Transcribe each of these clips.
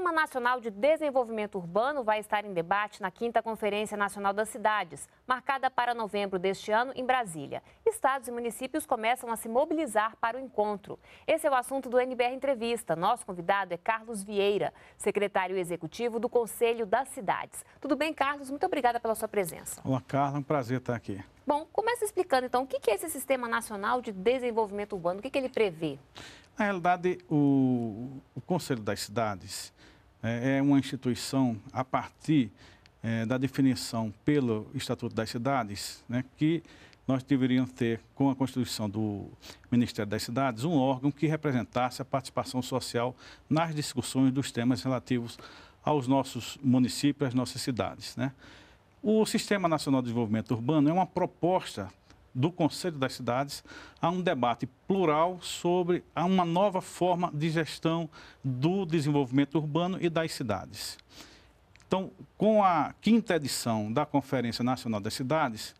Sistema Nacional de Desenvolvimento Urbano vai estar em debate na 5 Conferência Nacional das Cidades, marcada para novembro deste ano em Brasília. Estados e municípios começam a se mobilizar para o encontro. Esse é o assunto do NBR Entrevista. Nosso convidado é Carlos Vieira, secretário executivo do Conselho das Cidades. Tudo bem, Carlos? Muito obrigada pela sua presença. Olá, Carla. É um prazer estar aqui. Bom, começa explicando então o que é esse Sistema Nacional de Desenvolvimento Urbano, o que ele prevê? Na realidade, o, o Conselho das Cidades é, é, uma instituição a partir é, da definição pelo Estatuto das Cidades, né, que nós deveríamos ter, com a Constituição do Ministério das Cidades, um órgão que representasse a participação social nas discussões dos temas relativos aos nossos municípios, às nossas cidades. Né? O Sistema Nacional de Desenvolvimento Urbano é uma proposta do Conselho das Cidades a um debate plural sobre uma nova forma de gestão do desenvolvimento urbano e das cidades. Então, com a quinta edição da Conferência Nacional das Cidades,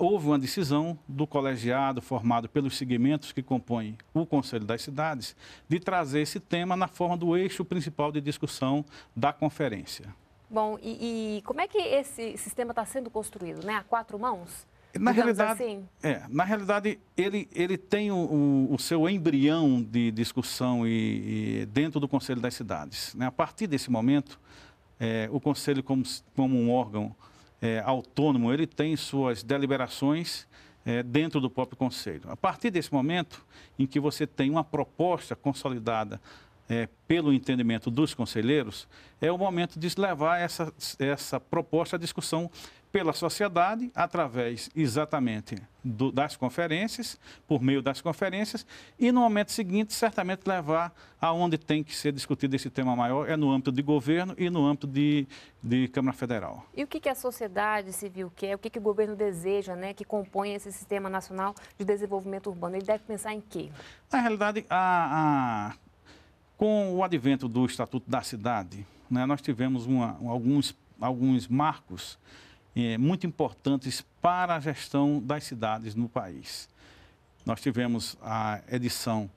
houve uma decisão do colegiado formado pelos segmentos que compõem o Conselho das Cidades de trazer esse tema na forma do eixo principal de discussão da conferência. Bom, e, e como é que esse sistema está sendo construído, né? A quatro mãos? Na realidade, assim. é, na realidade, ele, ele tem o, o, o seu embrião de discussão e, e, dentro do Conselho das Cidades. Né? A partir desse momento, é, o Conselho, como, como um órgão é, autônomo, ele tem suas deliberações é, dentro do próprio Conselho. A partir desse momento em que você tem uma proposta consolidada é, pelo entendimento dos conselheiros, é o momento de levar essa, essa proposta à discussão pela sociedade, através exatamente do, das conferências, por meio das conferências, e no momento seguinte, certamente levar aonde tem que ser discutido esse tema maior, é no âmbito de governo e no âmbito de, de Câmara Federal. E o que, que a sociedade civil quer, o que, que o governo deseja, né, que compõe esse Sistema Nacional de Desenvolvimento Urbano? Ele deve pensar em quê? Na realidade, a, a, com o advento do Estatuto da Cidade, né, nós tivemos uma, alguns, alguns marcos é, muito importantes para a gestão das cidades no país. Nós tivemos a edição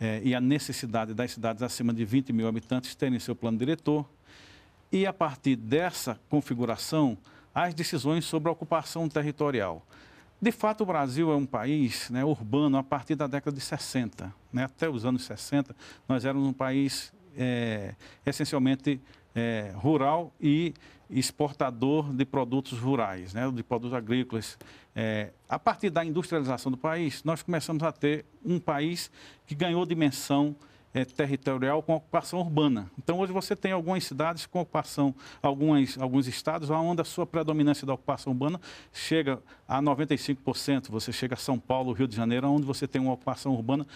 é, e a necessidade das cidades acima de 20 mil habitantes terem seu plano diretor. E a partir dessa configuração, as decisões sobre a ocupação territorial. De fato, o Brasil é um país né, urbano a partir da década de 60. Né? Até os anos 60, nós éramos um país é, essencialmente é, rural e exportador de produtos rurais, né, de produtos agrícolas. É, a partir da industrialização do país, nós começamos a ter um país que ganhou dimensão é, territorial com ocupação urbana. Então, hoje você tem algumas cidades com ocupação, algumas, alguns estados, onde a sua predominância da ocupação urbana chega a 95%. Você chega a São Paulo, Rio de Janeiro, onde você tem uma ocupação urbana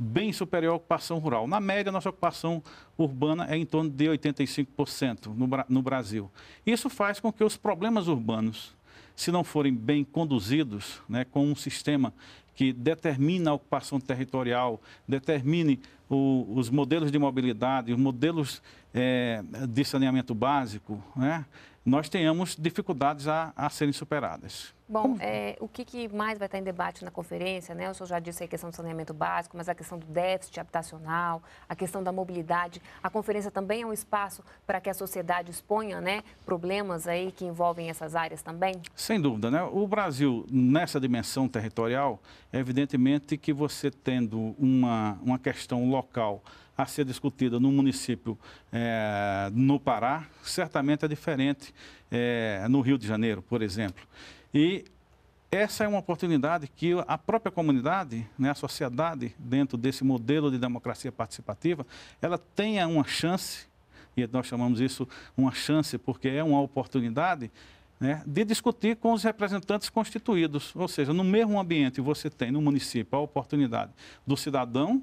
bem superior à ocupação rural. Na média, nossa ocupação urbana é em torno de 85% no, no Brasil. Isso faz com que os problemas urbanos, se não forem bem conduzidos, né, com um sistema que determina a ocupação territorial, determine o, os modelos de mobilidade, os modelos é, de saneamento básico, né, nós tenhamos dificuldades a, a serem superadas. Bom, é, o que, que, mais vai estar em debate na conferência? Né? O senhor já disse a questão do saneamento básico, mas a questão do déficit habitacional, a questão da mobilidade. A conferência também é um espaço para que a sociedade exponha né, problemas aí que envolvem essas áreas também? Sem dúvida. Né? O Brasil, nessa dimensão territorial, é evidentemente que você tendo uma, uma questão local a ser discutida no município é, no Pará certamente é diferente é, no Rio de Janeiro, por exemplo. E essa é uma oportunidade que a própria comunidade, né, a sociedade, dentro desse modelo de democracia participativa, ela tenha uma chance, e nós chamamos isso uma chance porque é uma oportunidade, né, de discutir com os representantes constituídos. Ou seja, no mesmo ambiente você tem no município a oportunidade do cidadão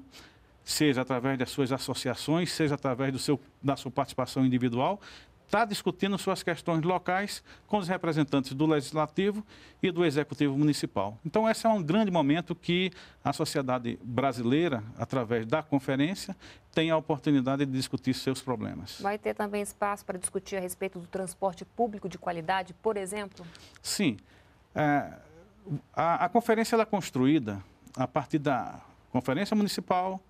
seja através das suas associações, seja através do seu, da sua participação individual, está discutindo suas questões locais com os representantes do Legislativo e do Executivo Municipal. Então, esse é um grande momento que a sociedade brasileira, através da conferência, tem a oportunidade de discutir seus problemas. Vai ter também espaço para discutir a respeito do transporte público de qualidade, por exemplo? Sim. É, a, a, conferência é construída a partir da Conferência Municipal,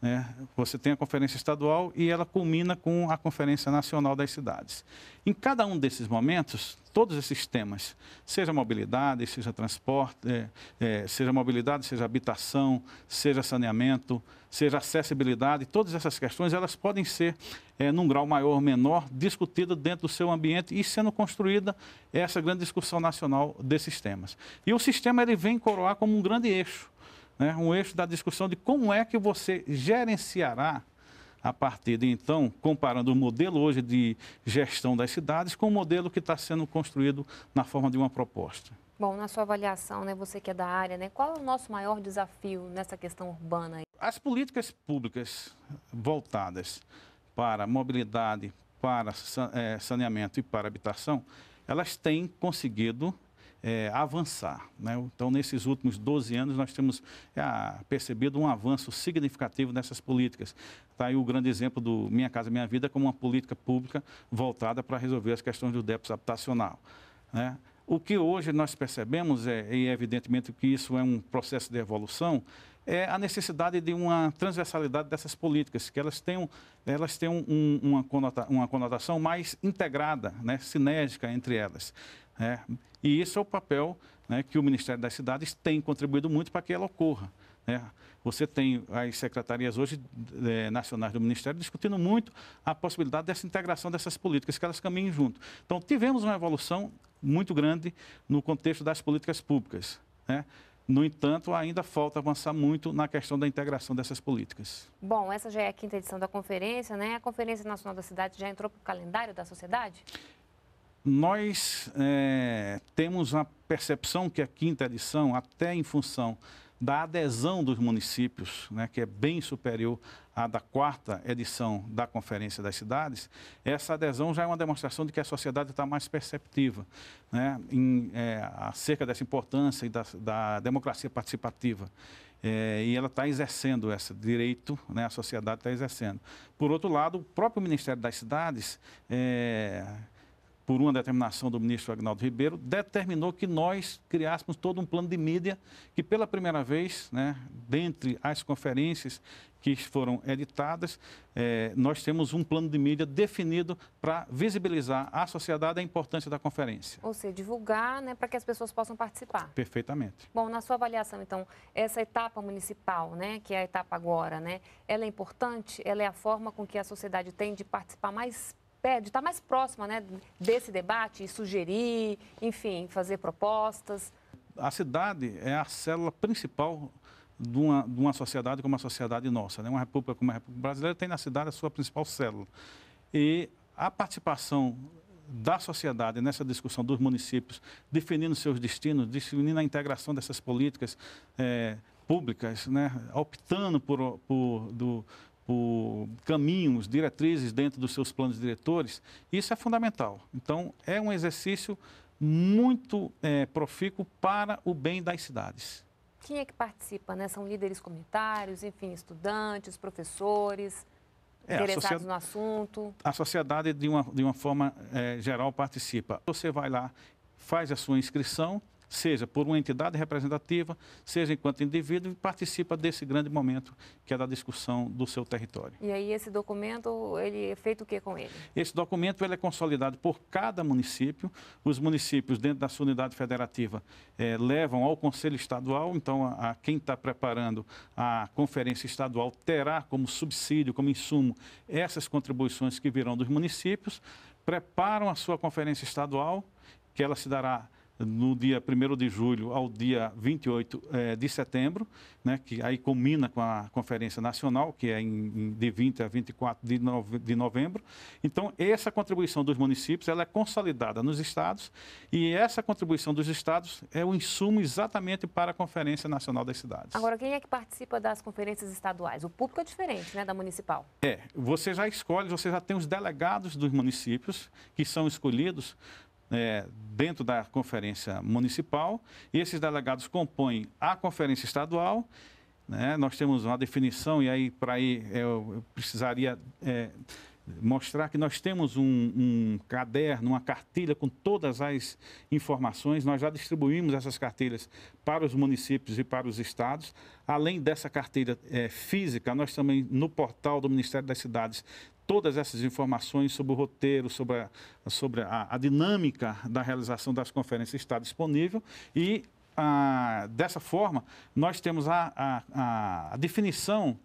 né? Você tem a conferência estadual e ela culmina com a Conferência Nacional das Cidades. Em cada um desses momentos, todos esses temas, seja mobilidade, seja transporte, é, é, seja mobilidade, seja habitação, seja saneamento, seja acessibilidade, todas essas questões, elas podem ser, é, num grau maior ou menor, discutidas dentro do seu ambiente e sendo construída essa grande discussão nacional desses temas. E o sistema ele vem coroar como um grande eixo né, um eixo da discussão de como é que você gerenciará a partir de então, comparando o modelo hoje de gestão das cidades com o modelo que está sendo construído na forma de uma proposta. Bom, na sua avaliação, né, você que é da área, né, qual é o nosso maior desafio nessa questão urbana? Aí? As políticas públicas voltadas para mobilidade, para eh, saneamento e para habitação, elas têm conseguido é, avançar. Né? Então, nesses últimos 12 anos, nós temos é, percebido um avanço significativo nessas políticas. Está aí o grande exemplo do Minha Casa Minha Vida como uma política pública voltada para resolver as questões do déficit habitacional. Né? O que hoje nós percebemos, é, e é evidentemente que isso é um processo de evolução, é a necessidade de uma transversalidade dessas políticas, que elas tenham, elas tenham um, uma, conota, uma conotação mais integrada, né, sinérgica entre elas. É. E isso é o papel né, que o Ministério das Cidades tem contribuído muito para que ela ocorra. Né? Você tem as secretarias hoje é, nacionais do Ministério discutindo muito a possibilidade dessa integração dessas políticas, que elas caminhem junto. Então, tivemos uma evolução muito grande no contexto das políticas públicas. Né? No entanto, ainda falta avançar muito na questão da integração dessas políticas. Bom, essa já é a quinta edição da conferência, né? A Conferência Nacional da Cidade já entrou para o calendário da sociedade? nós é, temos a percepção que a quinta edição, até em função da adesão dos municípios, né, que é bem superior à da quarta edição da Conferência das Cidades, essa adesão já é uma demonstração de que a sociedade está mais perceptiva né, em, é, acerca dessa importância e da, da democracia participativa. É, e ela está exercendo esse direito, né, a sociedade está exercendo. Por outro lado, o próprio Ministério das Cidades é, por uma determinação do ministro Agnaldo Ribeiro, determinou que nós criássemos todo um plano de mídia que, pela primeira vez, né, dentre as conferências que foram editadas, eh, nós temos um plano de mídia definido para visibilizar à sociedade a importância da conferência. Ou seja, divulgar né, para que as pessoas possam participar. Perfeitamente. Bom, na sua avaliação, então, essa etapa municipal, né, que é a etapa agora, né, ela é importante? Ela é a forma com que a sociedade tem de participar mais pé, de estar mais próxima né, desse debate e sugerir, enfim, fazer propostas? A cidade é a célula principal de uma, de uma sociedade como a sociedade nossa. Né? Uma república como a República Brasileira tem na cidade a sua principal célula. E a participação da sociedade nessa discussão dos municípios, definindo seus destinos, definindo a integração dessas políticas é, públicas, né? optando por, por do, por caminhos, diretrizes dentro dos seus planos diretores, isso é fundamental. Então, é um exercício muito é, profícuo para o bem das cidades. Quem é que participa? Né? São líderes comunitários, enfim, estudantes, professores, é, interessados no assunto? A sociedade, de uma, de uma forma é, geral, participa. Você vai lá, faz a sua inscrição, seja por uma entidade representativa, seja enquanto indivíduo, e participa desse grande momento que é da discussão do seu território. E aí esse documento, ele é feito o que com ele? Esse documento ele é consolidado por cada município. Os municípios, dentro da sua unidade federativa, eh, levam ao Conselho Estadual, então a, a quem está preparando a conferência estadual terá como subsídio, como insumo, essas contribuições que virão dos municípios, preparam a sua conferência estadual, que ela se dará no dia 1 de julho ao dia 28 é, eh, de setembro, né, que aí combina com a Conferência Nacional, que é em, em, de 20 a 24 de, nove, de novembro. Então, essa contribuição dos municípios ela é consolidada nos estados e essa contribuição dos estados é o insumo exatamente para a Conferência Nacional das Cidades. Agora, quem é que participa das conferências estaduais? O público é diferente né, da municipal. É, você já escolhe, você já tem os delegados dos municípios que são escolhidos é, dentro da conferência municipal. E esses delegados compõem a conferência estadual. Né? Nós temos uma definição, e aí, para aí, eu, eu precisaria. É, mostrar que nós temos um, um, caderno, uma cartilha com todas as informações. Nós já distribuímos essas cartilhas para os municípios e para os estados. Além dessa cartilha é, física, nós também no portal do Ministério das Cidades todas essas informações sobre o roteiro, sobre a, sobre a, a dinâmica da realização das conferências está disponível e ah, dessa forma nós temos a, a definição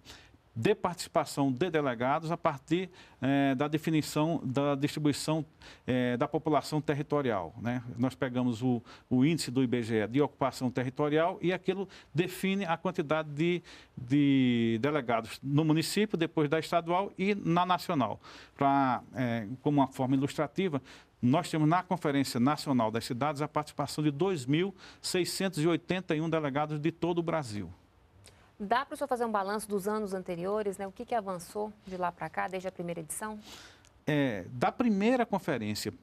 de participação de delegados a partir eh, da definição da distribuição eh, da população territorial. Né? Nós pegamos o, o, índice do IBGE de ocupação territorial e aquilo define a quantidade de, de delegados no município, depois da estadual e na nacional. Pra, eh, como uma forma ilustrativa, nós temos na Conferência Nacional das Cidades a participação de 2.681 delegados de todo o Brasil. Dá para o senhor fazer um balanço dos anos anteriores, né? O que, que avançou de lá para cá, desde a primeira edição? É, da primeira conferência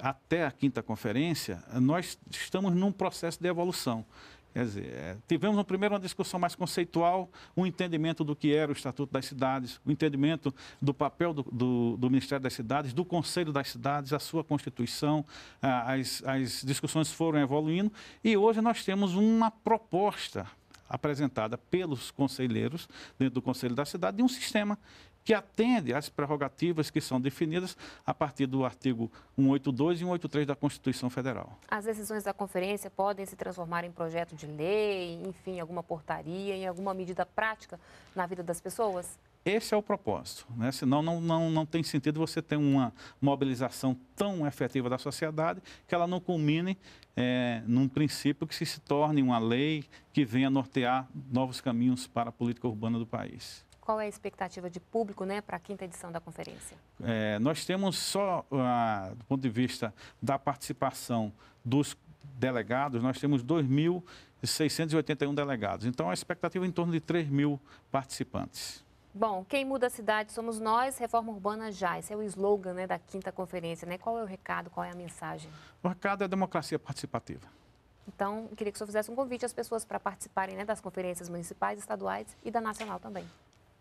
até a quinta conferência, nós estamos num processo de evolução. Quer dizer, é, tivemos no primeiro uma discussão mais conceitual, um entendimento do que era o Estatuto das Cidades, o um entendimento do papel do, do, do, Ministério das Cidades, do Conselho das Cidades, a sua Constituição, as, as discussões foram evoluindo e hoje nós temos uma proposta apresentada pelos conselheiros dentro do Conselho da Cidade de um sistema que atende às prerrogativas que são definidas a partir do artigo 182 e 183 da Constituição Federal. As decisões da conferência podem se transformar em projeto de lei, enfim, alguma portaria, em alguma medida prática na vida das pessoas? Esse é o propósito, né? senão não, não, não tem sentido você ter uma mobilização tão efetiva da sociedade que ela não culmine é, num princípio que se, se torne uma lei que venha nortear novos caminhos para a política urbana do país. Qual é a expectativa de público né, para a quinta edição da conferência? É, nós temos só, uh, do ponto de vista da participação dos delegados, nós temos 2.681 delegados. Então, a expectativa é em torno de 3 mil participantes. Bom, quem muda a cidade somos nós, reforma urbana já. Esse é o slogan né, da quinta conferência, né? Qual é o recado, qual é a mensagem? O recado é democracia participativa. Então, queria que o senhor fizesse um convite às pessoas para participarem né, das conferências municipais, estaduais e da nacional também.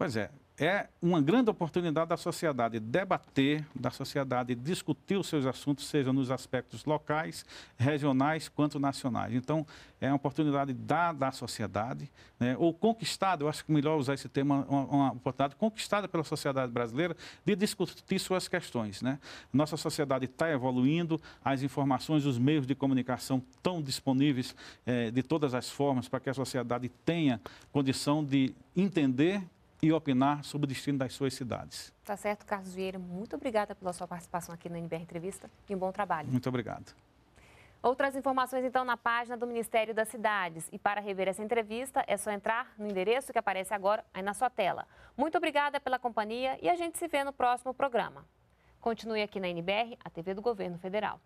Pois é, é uma grande oportunidade da sociedade debater, da sociedade discutir os seus assuntos, seja nos aspectos locais, regionais, quanto nacionais. Então, é uma oportunidade dada à sociedade, né, ou conquistada, eu acho que é melhor usar esse tema, uma, uma, oportunidade conquistada pela sociedade brasileira de discutir suas questões. Né? Nossa sociedade está evoluindo, as informações, os meios de comunicação estão disponíveis eh, de todas as formas para que a sociedade tenha condição de entender e opinar sobre o destino das suas cidades. Tá certo, Carlos Vieira. Muito obrigada pela sua participação aqui na NBR Entrevista e um bom trabalho. Muito obrigado. Outras informações, então, na página do Ministério das Cidades. E para rever essa entrevista, é só entrar no endereço que aparece agora aí na sua tela. Muito obrigada pela companhia e a gente se vê no próximo programa. Continue aqui na NBR, a TV do Governo Federal.